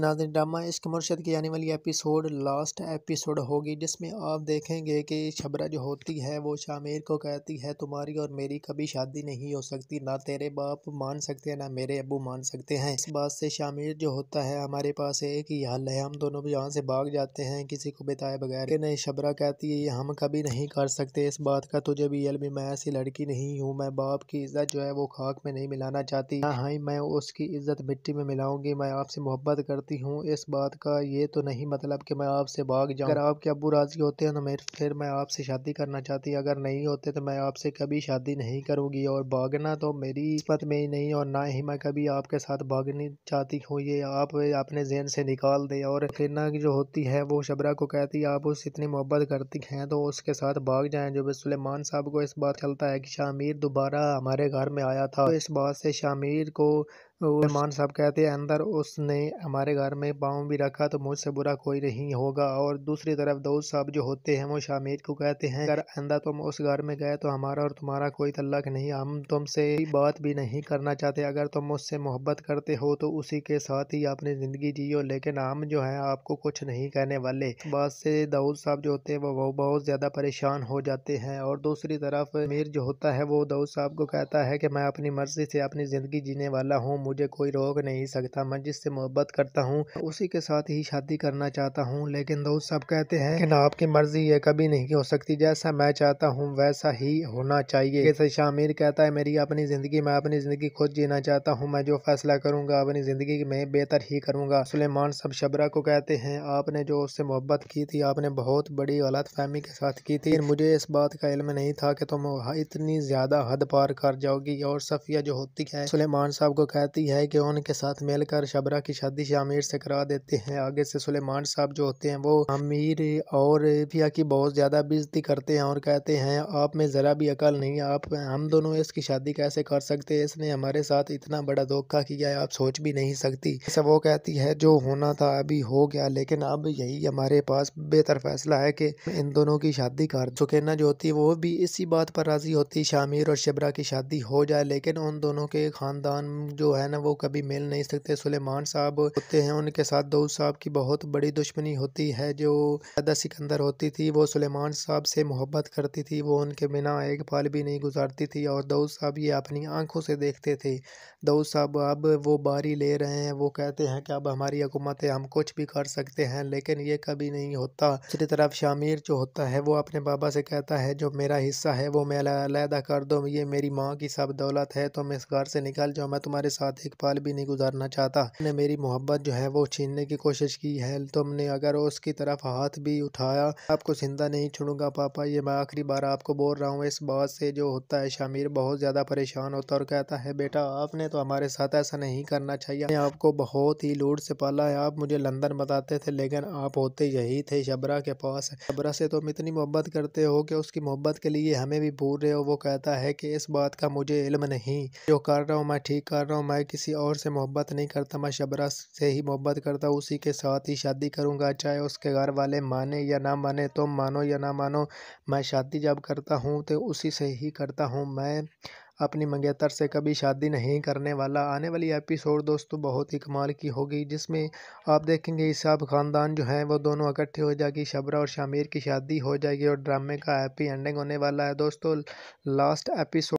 नाजिन drama इश्क मुर्शद की आने वाली एपिसोड लास्ट एपिसोड होगी जिसमें आप देखेंगे कि शबरा जो होती है वो शामिर को कहती है तुम्हारी और मेरी कभी शादी नहीं हो सकती ना तेरे बाप मान सकते हैं ना मेरे अबू मान सकते हैं इस बात से शामिर जो होता है हमारे पास एक ही हल है हम दोनों भी यहाँ से भाग जाते हैं किसी को बिताए बगैर नहीं शबरा कहती है हम कभी नहीं कर सकते इस बात का तुझे भी यल मैं ऐसी लड़की नहीं हूँ मैं बाप की इज्जत जो है वो खाक में नहीं मिलाना चाहती हाँ, हाँ मैं उसकी इज्जत मिट्टी में मिलाऊंगी मैं आपसे मोहब्बत करती करती हूँ इस बात का ये तो नहीं मतलब कि मैं आपसे भाग जाऊँ अगर आपके अबू राज़ी होते हैं तो मैं फिर मैं आपसे शादी करना चाहती अगर नहीं होते तो मैं आपसे कभी शादी नहीं करूँगी और भागना तो मेरी किस्मत में ही नहीं और ना ही मैं कभी आपके साथ भागनी चाहती हूँ ये आप अपने जहन से निकाल दे और फिरना जो होती है वो शबरा को कहती आप उस इतनी मोहब्बत करती हैं तो उसके साथ भाग जाएं जो सुलेमान साहब को इस बात चलता है कि शामिर दोबारा हमारे घर में आया था तो इस बात से शामिर को रहमान तो साहब कहते हैं अंदर उसने हमारे घर में पाँव भी रखा तो मुझसे बुरा कोई नहीं होगा और दूसरी तरफ दोस्त साहब जो होते हैं वो शामिर को कहते हैं अगर अंदर तुम उस घर में गए तो हमारा और तुम्हारा कोई तल्लक नहीं हम तुमसे बात भी नहीं करना चाहते अगर तुम मुझसे मोहब्बत करते हो तो उसी के साथ ही अपनी ज़िंदगी जियो लेकिन हम जो है आपको कुछ नहीं कहने वाले बात से दाऊद साहब जो होते हैं वो बहुत ज़्यादा परेशान हो जाते हैं और दूसरी तरफ मीर जो होता है वो दाऊद साहब को कहता है कि मैं अपनी मर्जी से अपनी ज़िंदगी जीने वाला हूँ मुझे कोई रोक नहीं सकता मैं जिससे मोहब्बत करता हूँ उसी के साथ ही शादी करना चाहता हूँ लेकिन दोस्त सब कहते हैं कि ना आपकी मर्जी ये कभी नहीं हो सकती जैसा मैं चाहता हूँ वैसा ही होना चाहिए जैसे शामिर कहता है मेरी अपनी ज़िंदगी मैं अपनी ज़िंदगी खुद जीना चाहता हूँ मैं जो फैसला करूँगा अपनी ज़िंदगी में बेहतर ही करूँगा सुलेमान सब शबरा को कहते हैं आपने जो उससे मोहब्बत की थी आपने बहुत बड़ी गलत फहमी के साथ की थी मुझे इस बात का इल्म नहीं था कि तुम इतनी ज़्यादा हद पार कर जाओगी और सफ़िया जो होती है सुलेमान साहब को कहते कहती है कि उनके साथ मिलकर शबरा की शादी शामिर से करा देते हैं आगे से सुलेमान साहब जो होते हैं वो आमिर और फिया की बहुत ज़्यादा बेजती करते हैं और कहते हैं आप में ज़रा भी अकल नहीं आप हम दोनों इसकी शादी कैसे कर सकते हैं इसने हमारे साथ इतना बड़ा धोखा किया है आप सोच भी नहीं सकती सब वो कहती है जो होना था अभी हो गया लेकिन अब यही हमारे पास बेहतर फैसला है कि इन दोनों की शादी कर सुकैना जो होती है वो भी इसी बात पर राजी होती शामिर और शबरा की शादी हो जाए लेकिन उन दोनों के खानदान जो है हैं ना वो कभी मिल नहीं सकते सुलेमान साहब होते हैं उनके साथ दाऊद साहब की बहुत बड़ी दुश्मनी होती है जो दादा सिकंदर होती थी वो सुलेमान साहब से मोहब्बत करती थी वो उनके बिना एक पाल भी नहीं गुजारती थी और दाऊद साहब ये अपनी आंखों से देखते थे दाऊद साहब अब वो बारी ले रहे हैं वो कहते हैं कि अब हमारी हुकूमत है हम कुछ भी कर सकते हैं लेकिन ये कभी नहीं होता दूसरी तरफ शामिर जो होता है वो अपने बाबा से कहता है जो मेरा हिस्सा है वो मैं अलहदा कर दो ये मेरी माँ की सब दौलत है तुम मैं इस घर से निकल जाओ मैं तुम्हारे साथ साथ एक पाल भी नहीं गुजारना चाहता ने मेरी मोहब्बत जो है वो छीनने की कोशिश की है तुमने तो अगर उसकी तरफ हाथ भी उठाया आपको जिंदा नहीं छुड़ूंगा पापा ये मैं आखिरी बार आपको बोल रहा हूँ इस बात से जो होता है शामिर बहुत ज़्यादा परेशान होता और कहता है बेटा आपने तो हमारे साथ ऐसा नहीं करना चाहिए आपको बहुत ही लूट से पाला है आप मुझे लंदन बताते थे लेकिन आप होते यही थे शबरा के पास शबरा से तुम इतनी मोहब्बत करते हो कि उसकी मोहब्बत के लिए हमें भी भूल रहे हो वो कहता है कि इस बात का मुझे इल्म नहीं जो कर रहा हूँ मैं ठीक कर रहा हूँ मैं किसी और से मोहब्बत नहीं करता मैं शबरा से ही मोहब्बत करता उसी के साथ ही शादी करूँगा चाहे उसके घर वाले माने या ना माने तुम तो मानो या ना मानो मैं शादी जब करता हूँ तो उसी से ही करता हूँ मैं अपनी मंगेतर से कभी शादी नहीं करने वाला आने वाली एपिसोड दोस्तों बहुत ही कमाल की होगी जिसमें आप देखेंगे हिसाब ख़ानदान जो है वो दोनों इकट्ठे हो जाएगी शबरा और शामिर की शादी हो जाएगी और ड्रामे का हैप्पी एंडिंग होने वाला है दोस्तों लास्ट एपिसोड